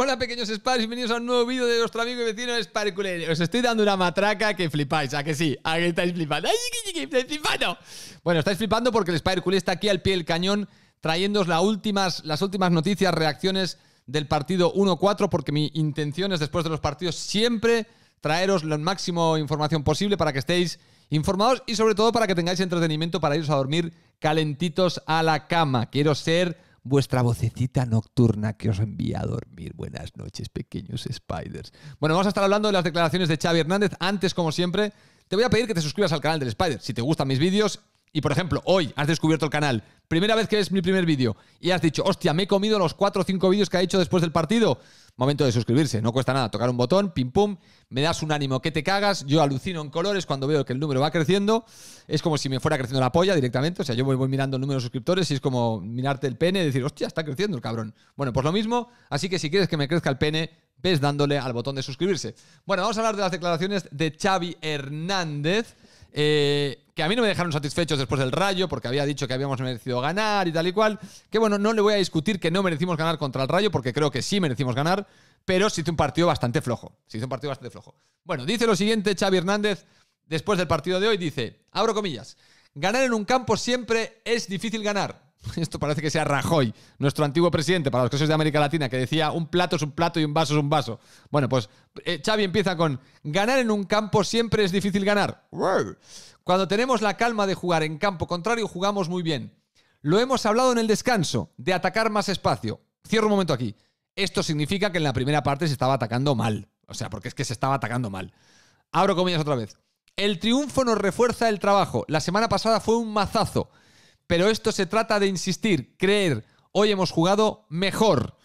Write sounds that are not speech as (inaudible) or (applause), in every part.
Hola pequeños Spars, bienvenidos a un nuevo vídeo de nuestro amigo y vecino Sparkulere. Os estoy dando una matraca que flipáis, ¿a que sí? ¿A que estáis flipando? ¡Ay, flipando! Bueno, estáis flipando porque el está aquí al pie del cañón trayéndoos las últimas, las últimas noticias, reacciones del partido 1-4 porque mi intención es después de los partidos siempre traeros la máximo información posible para que estéis informados y sobre todo para que tengáis entretenimiento para iros a dormir calentitos a la cama. Quiero ser vuestra vocecita nocturna que os envía a dormir. Buenas noches, pequeños spiders. Bueno, vamos a estar hablando de las declaraciones de Xavi Hernández. Antes, como siempre, te voy a pedir que te suscribas al canal del Spider. Si te gustan mis vídeos y, por ejemplo, hoy has descubierto el canal, primera vez que ves mi primer vídeo y has dicho, hostia, me he comido los cuatro o cinco vídeos que ha hecho después del partido Momento de suscribirse, no cuesta nada, tocar un botón, pim pum, me das un ánimo que te cagas, yo alucino en colores cuando veo que el número va creciendo, es como si me fuera creciendo la polla directamente, o sea, yo voy, voy mirando el número de suscriptores y es como mirarte el pene y decir, hostia, está creciendo el cabrón. Bueno, pues lo mismo, así que si quieres que me crezca el pene, ves dándole al botón de suscribirse. Bueno, vamos a hablar de las declaraciones de Xavi Hernández. Eh, que a mí no me dejaron satisfechos después del rayo, porque había dicho que habíamos merecido ganar y tal y cual. Que bueno, no le voy a discutir que no merecimos ganar contra el rayo, porque creo que sí merecimos ganar, pero se hizo un partido bastante flojo. Se hizo un partido bastante flojo. Bueno, dice lo siguiente Xavi Hernández después del partido de hoy, dice, abro comillas, ganar en un campo siempre es difícil ganar. (laughs) esto parece que sea Rajoy, nuestro antiguo presidente para los casos de América Latina, que decía un plato es un plato y un vaso es un vaso. Bueno, pues eh, Xavi empieza con ganar en un campo siempre es difícil ganar. Cuando tenemos la calma de jugar en campo contrario, jugamos muy bien. Lo hemos hablado en el descanso, de atacar más espacio. Cierro un momento aquí. Esto significa que en la primera parte se estaba atacando mal. O sea, porque es que se estaba atacando mal. Abro comillas otra vez. El triunfo nos refuerza el trabajo. La semana pasada fue un mazazo pero esto se trata de insistir, creer. Hoy hemos jugado mejor.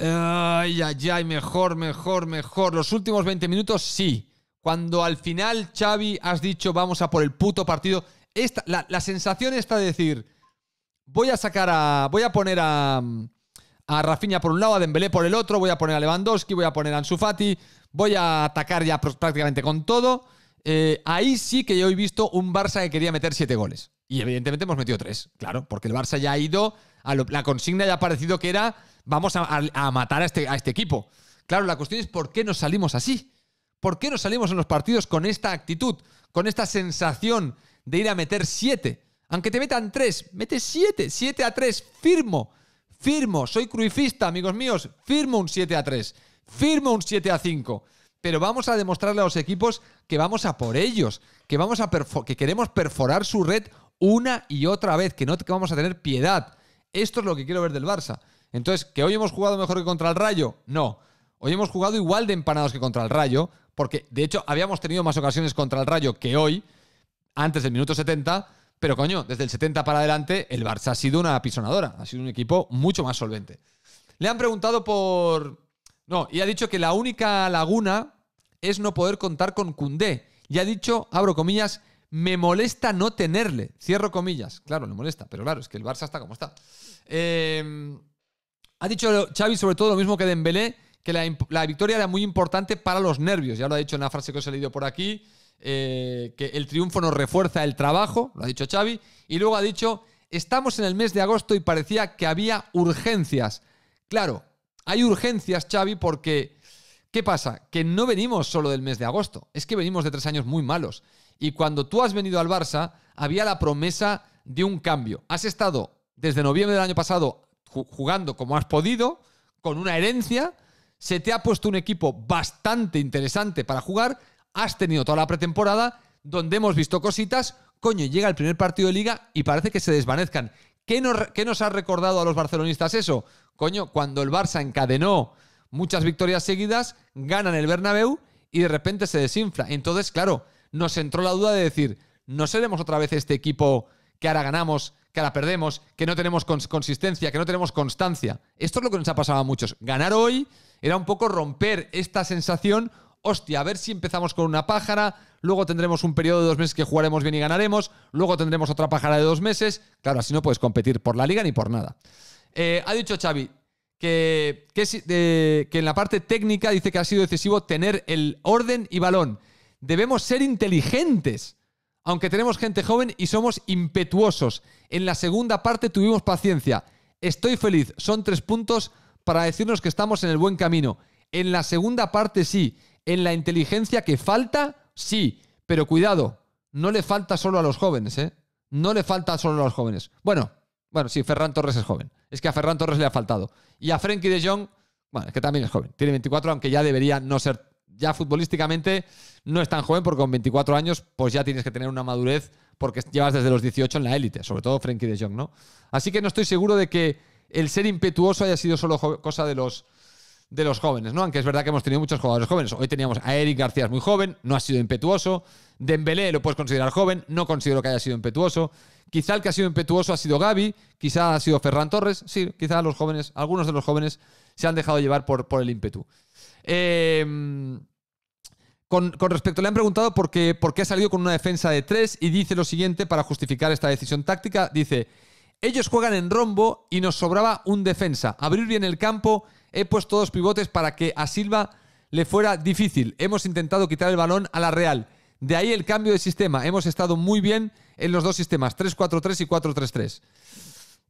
Ay, ay, ay, mejor, mejor, mejor. Los últimos 20 minutos, sí. Cuando al final, Xavi, has dicho vamos a por el puto partido. la, sensación está de decir, voy a sacar a... Voy a poner a... A Rafinha por un lado, a Dembélé por el otro, voy a poner a Lewandowski, voy a poner a Ansu voy a atacar ya prácticamente con todo. Eh, ahí sí que yo he visto un Barça que quería meter siete goles. Y evidentemente hemos metido tres, claro, porque el Barça ya ha ido, a la consigna ya ha parecido que era, vamos a, matar a este, a este equipo. Claro, la cuestión es por qué nos salimos así. ¿Por qué nos salimos en los partidos con esta actitud, con esta sensación de ir a meter siete? Aunque te metan tres, mete siete, siete a tres, firmo, firmo, soy cruifista, amigos míos, firmo un siete a tres firmo un siete a cinco Pero vamos a demostrarle a los equipos que vamos a por ellos, que, vamos a que queremos perforar su red una y otra vez, que no vamos a tener piedad. Esto es lo que quiero ver del Barça. Entonces, ¿que hoy hemos jugado mejor que contra el Rayo? No. Hoy hemos jugado igual de empanados que contra el Rayo, porque de hecho habíamos tenido más ocasiones contra el Rayo que hoy, antes del minuto 70, pero coño, desde el 70 para adelante el Barça ha sido una apisonadora, ha sido un equipo mucho más solvente. Le han preguntado por... No, y ha dicho que la única laguna es no poder contar con Cundé. Y ha dicho, abro comillas, me molesta no tenerle. Cierro comillas. Claro, le molesta, pero claro, es que el Barça está como está. Em, ha dicho Xavi sobre todo lo mismo que Dembélé, que la, victoria era muy importante para los nervios. Ya lo ha dicho en la frase que os he leído por aquí, eh, que el triunfo nos refuerza el trabajo, lo ha dicho Xavi. Y luego ha dicho, estamos en el mes de agosto y parecía que había urgencias. Claro, hay urgencias, Xavi, porque... ¿Qué pasa? Que no venimos solo del mes de agosto, es que venimos de tres años muy malos. Y cuando tú has venido al Barça, había la promesa de un cambio. Has estado desde noviembre del año pasado jugando como has podido, con una herencia, se te ha puesto un equipo bastante interesante para jugar, has tenido toda la pretemporada, donde hemos visto cositas, coño, llega el primer partido de liga y parece que se desvanezcan. ¿Qué nos, qué nos ha recordado a los barcelonistas eso? Coño, cuando el Barça encadenó muchas victorias seguidas, ganan el Bernabéu y de repente se desinfla. Entonces, claro, nos entró la duda de decir, no seremos otra vez este equipo que ahora ganamos, que ahora perdemos, que no tenemos consistencia, que no tenemos constancia. Esto es lo que nos ha pasado a muchos. Ganar hoy era un poco romper esta sensación, hostia, a ver si empezamos con una pájara, luego tendremos un periodo de dos meses que jugaremos bien y ganaremos, luego tendremos otra pájara de dos meses. Claro, así no puedes competir por la liga ni por nada. Eh, ha dicho Xavi, que, que, en la parte técnica dice que ha sido decisivo tener el orden y balón. Debemos ser inteligentes. Aunque tenemos gente joven y somos impetuosos. En la segunda parte tuvimos paciencia. Estoy feliz. Son tres puntos para decirnos que estamos en el buen camino. En la segunda parte sí. En la inteligencia que falta, sí. Pero cuidado, no le falta solo a los jóvenes, ¿eh? No le falta solo a los jóvenes. Bueno, bueno, sí, Ferran Torres es joven. Es que a Ferran Torres le ha faltado. Y a Frenkie de Jong, bueno, es que también es joven. Tiene 24, aunque ya debería no ser ya futbolísticamente no es tan joven porque con 24 años pues ya tienes que tener una madurez porque llevas desde los 18 en la élite, sobre todo Frenkie de Jong, ¿no? Así que no estoy seguro de que el ser impetuoso haya sido solo cosa de los, de los jóvenes, ¿no? Aunque es verdad que hemos tenido muchos jugadores jóvenes. Hoy teníamos a Eric García muy joven, no ha sido impetuoso. Dembélé lo puedes considerar joven, no considero que haya sido impetuoso. Quizá el que ha sido impetuoso ha sido Gaby, quizá ha sido Ferran Torres. Sí, quizá los jóvenes, algunos de los jóvenes se han dejado llevar por, por el ímpetu. Eh, con, respecto, le han preguntado por qué, por qué ha salido con una defensa de 3 y dice lo siguiente para justificar esta decisión táctica. Dice, ellos juegan en rombo y nos sobraba un defensa. Abrir bien el campo, he puesto dos pivotes para que a Silva le fuera difícil. Hemos intentado quitar el balón a la Real. De ahí el cambio de sistema. Hemos estado muy bien en los dos sistemas, 3-4-3 y 4-3-3.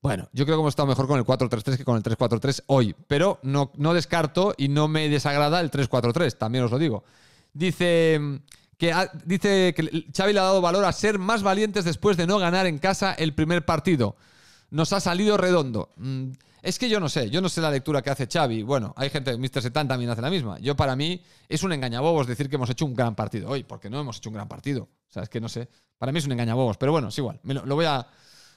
Bueno, yo creo que hemos estado mejor con el 4-3-3 que con el 3-4-3 hoy, pero no, no descarto y no me desagrada el 3-4-3, también os lo digo. Dice que, dice que Xavi le ha dado valor a ser más valientes después de no ganar en casa el primer partido. Nos ha salido redondo. Mm, es que yo no sé, yo no sé la lectura que hace Xavi. Bueno, hay gente, Mr. Setán también hace la misma. Yo para mí es un engañabobos decir que hemos hecho un gran partido hoy, porque no hemos hecho un gran partido. O sea, es que no sé. Para mí es un engañabobos, pero bueno, es igual. lo, voy a,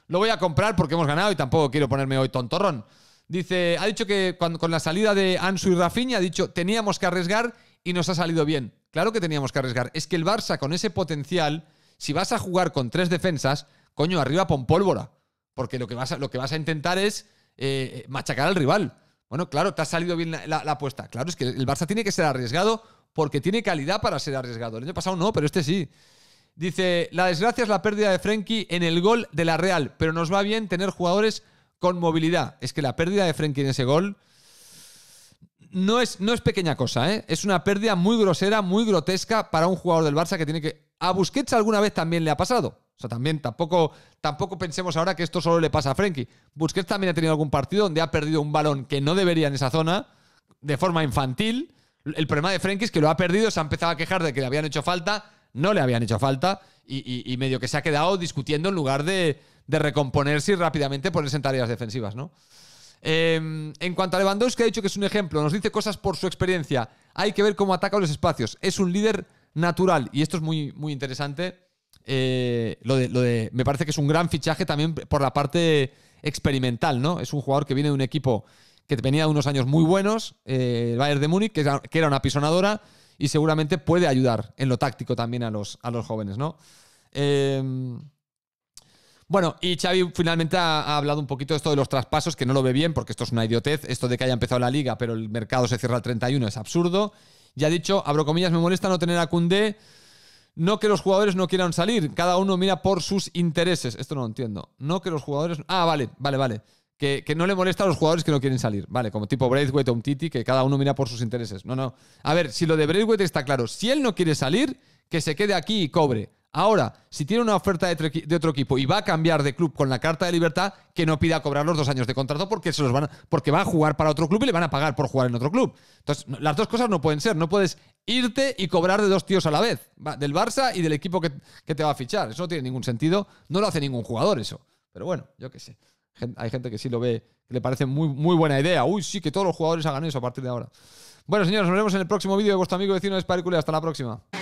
lo voy a comprar porque hemos ganado y tampoco quiero ponerme hoy tontorrón. Dice, ha dicho que con la salida de Ansu y Rafinha, ha dicho, teníamos que arriesgar y nos ha salido bien. Claro que teníamos que arriesgar. Es que el Barça con ese potencial, si vas a jugar con tres defensas, coño, arriba pon pólvora. Porque lo que vas a, lo que vas a intentar es eh, machacar al rival. Bueno, claro, te ha salido bien la, la, apuesta. Claro, es que el Barça tiene que ser arriesgado porque tiene calidad para ser arriesgado. El año pasado no, pero este sí. Dice, la desgracia es la pérdida de Frenkie en el gol de la Real, pero nos va bien tener jugadores con movilidad. Es que la pérdida de Frenkie en ese gol no es, no es pequeña cosa, ¿eh? Es una pérdida muy grosera, muy grotesca para un jugador del Barça que tiene que. A Busquets alguna vez también le ha pasado. O sea, también tampoco, tampoco pensemos ahora que esto solo le pasa a Frenkie. Busquets también ha tenido algún partido donde ha perdido un balón que no debería en esa zona, de forma infantil. El problema de Frenkie es que lo ha perdido, se ha empezado a quejar de que le habían hecho falta, no le habían hecho falta, y, medio que se ha quedado discutiendo en lugar de, de recomponerse y rápidamente ponerse en tareas defensivas, ¿no? Em, en cuanto a Lewandowski, ha dicho que es un ejemplo, nos dice cosas por su experiencia. Hay que ver cómo ataca los espacios. Es un líder natural y esto es muy, muy interesante. Eh, me parece que es un gran fichaje también por la parte experimental, ¿no? Es un jugador que viene de un equipo que tenía unos años muy buenos, eh, el Bayern de Múnich, que, era una pisonadora y seguramente puede ayudar en lo táctico también a los, a los jóvenes, ¿no? Eh, bueno, y Xavi finalmente ha, hablado un poquito de esto de los traspasos, que no lo ve bien, porque esto es una idiotez. Esto de que haya empezado la liga, pero el mercado se cierra al 31 es absurdo. Y ha dicho, abro comillas, me molesta no tener a Cundé. No que los jugadores no quieran salir, cada uno mira por sus intereses. Esto no lo entiendo. No que los jugadores. Ah, vale, vale, vale. Que, que, no le molesta a los jugadores que no quieren salir, ¿vale? Como tipo Braithwaite o un Titi, que cada uno mira por sus intereses. No, no. A ver, si lo de Braithwaite está claro, si él no quiere salir, que se quede aquí y cobre. Ahora, si tiene una oferta de, otro equipo y va a cambiar de club con la carta de libertad, que no pida cobrar los dos años de contrato porque, se los van porque va a jugar para otro club y le van a pagar por jugar en otro club. Entonces, las dos cosas no pueden ser. No puedes irte y cobrar de dos tíos a la vez, del Barça y del equipo que, te va a fichar. Eso no tiene ningún sentido. No lo hace ningún jugador eso. Pero bueno, yo qué sé. Hay gente que sí lo ve, que le parece muy, buena idea. Uy, sí, que todos los jugadores hagan eso a partir de ahora. Bueno, señores, nos vemos en el próximo vídeo de vuestro amigo vecino de Hasta la próxima.